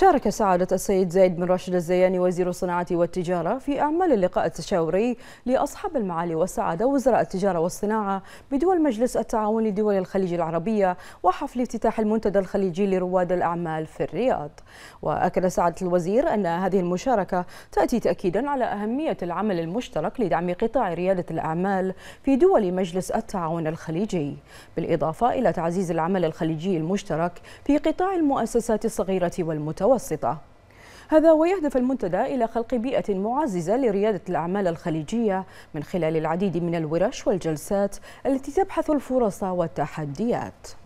شارك سعادة السيد زايد بن راشد الزياني وزير الصناعة والتجارة في أعمال اللقاء التشاوري لأصحاب المعالي والسعادة وزراء التجارة والصناعة بدول مجلس التعاون لدول الخليج العربية وحفل افتتاح المنتدى الخليجي لرواد الأعمال في الرياض وأكد سعادة الوزير أن هذه المشاركة تأتي تأكيدا على أهمية العمل المشترك لدعم قطاع ريادة الأعمال في دول مجلس التعاون الخليجي بالإضافة إلى تعزيز العمل الخليجي المشترك في قطاع المؤسسات الصغيرة والمتوسطة المتوسطة هذا ويهدف المنتدى إلى خلق بيئة معززة لريادة الأعمال الخليجية من خلال العديد من الورش والجلسات التي تبحث الفرص والتحديات